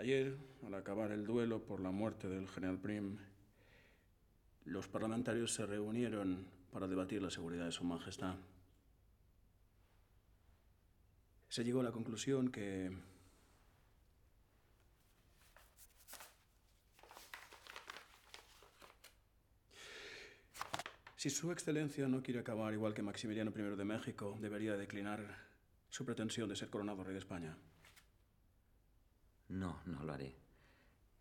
Ayer, al acabar el duelo por la muerte del general Prim, los parlamentarios se reunieron para debatir la seguridad de Su Majestad. Se llegó a la conclusión que Si Su Excelencia no quiere acabar igual que Maximiliano I de México, debería declinar su pretensión de ser coronado rey de España. No, no lo haré.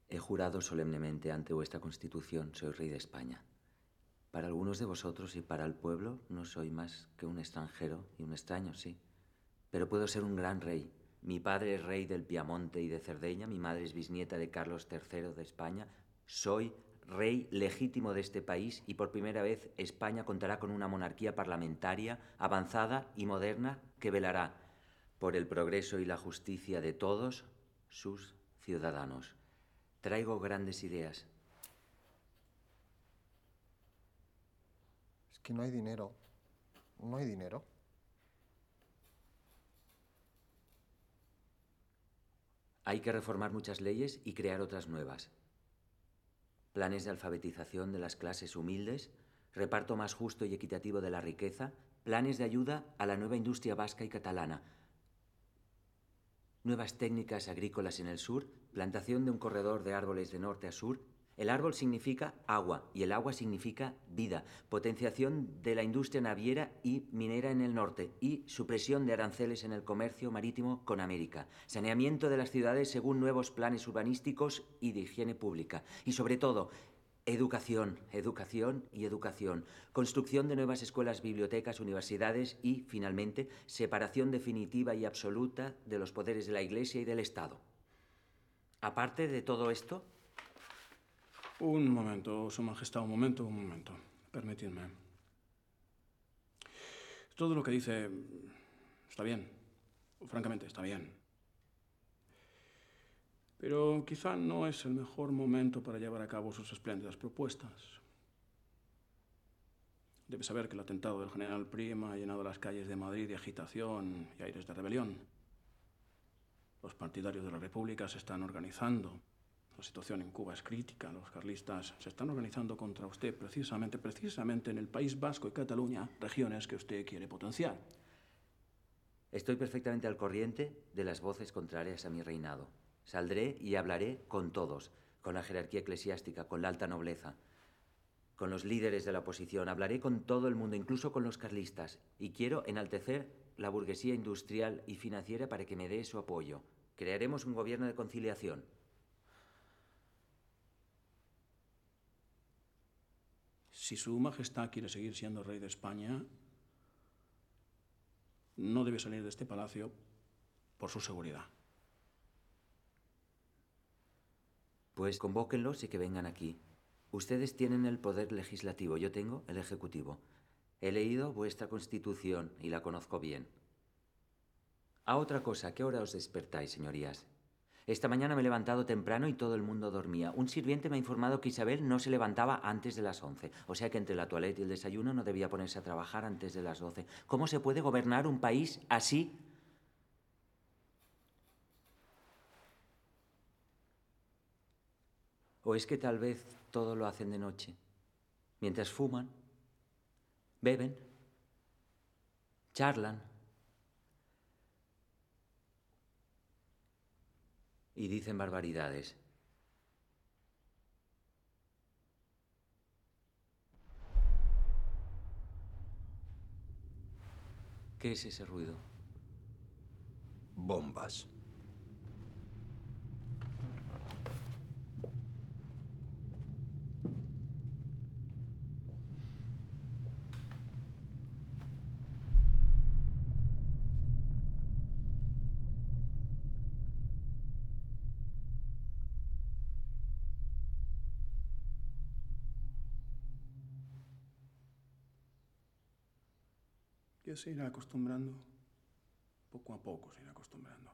He jurado solemnemente ante vuestra constitución, soy rey de España. Para algunos de vosotros y para el pueblo no soy más que un extranjero y un extraño, sí. Pero puedo ser un gran rey. Mi padre es rey del Piamonte y de Cerdeña, mi madre es bisnieta de Carlos III de España. Soy rey legítimo de este país y por primera vez España contará con una monarquía parlamentaria avanzada y moderna que velará por el progreso y la justicia de todos, sus ciudadanos. Traigo grandes ideas. Es que no hay dinero. No hay dinero. Hay que reformar muchas leyes y crear otras nuevas. Planes de alfabetización de las clases humildes, reparto más justo y equitativo de la riqueza, planes de ayuda a la nueva industria vasca y catalana, Nuevas técnicas agrícolas en el sur, plantación de un corredor de árboles de norte a sur. El árbol significa agua y el agua significa vida. Potenciación de la industria naviera y minera en el norte y supresión de aranceles en el comercio marítimo con América. Saneamiento de las ciudades según nuevos planes urbanísticos y de higiene pública. Y sobre todo, Educación, educación y educación. Construcción de nuevas escuelas, bibliotecas, universidades y, finalmente, separación definitiva y absoluta de los poderes de la Iglesia y del Estado. Aparte de todo esto... Un momento, Su Majestad, un momento, un momento. Permitidme. Todo lo que dice está bien. Francamente, está bien pero quizá no es el mejor momento para llevar a cabo sus espléndidas propuestas. Debe saber que el atentado del general Prima ha llenado las calles de Madrid de agitación y aires de rebelión. Los partidarios de la República se están organizando. La situación en Cuba es crítica. Los carlistas se están organizando contra usted precisamente, precisamente en el País Vasco y Cataluña, regiones que usted quiere potenciar. Estoy perfectamente al corriente de las voces contrarias a mi reinado. Saldré y hablaré con todos, con la jerarquía eclesiástica, con la alta nobleza, con los líderes de la oposición, hablaré con todo el mundo, incluso con los carlistas, y quiero enaltecer la burguesía industrial y financiera para que me dé su apoyo. Crearemos un gobierno de conciliación. Si su Majestad quiere seguir siendo rey de España, no debe salir de este palacio por su seguridad. Pues convóquenlos y que vengan aquí. Ustedes tienen el poder legislativo, yo tengo el ejecutivo. He leído vuestra constitución y la conozco bien. A otra cosa, ¿qué hora os despertáis, señorías? Esta mañana me he levantado temprano y todo el mundo dormía. Un sirviente me ha informado que Isabel no se levantaba antes de las 11, o sea que entre la toilette y el desayuno no debía ponerse a trabajar antes de las 12. ¿Cómo se puede gobernar un país así ¿O es que tal vez todo lo hacen de noche? Mientras fuman, beben, charlan y dicen barbaridades. ¿Qué es ese ruido? Bombas. se irá acostumbrando. Poco a poco se irá acostumbrando.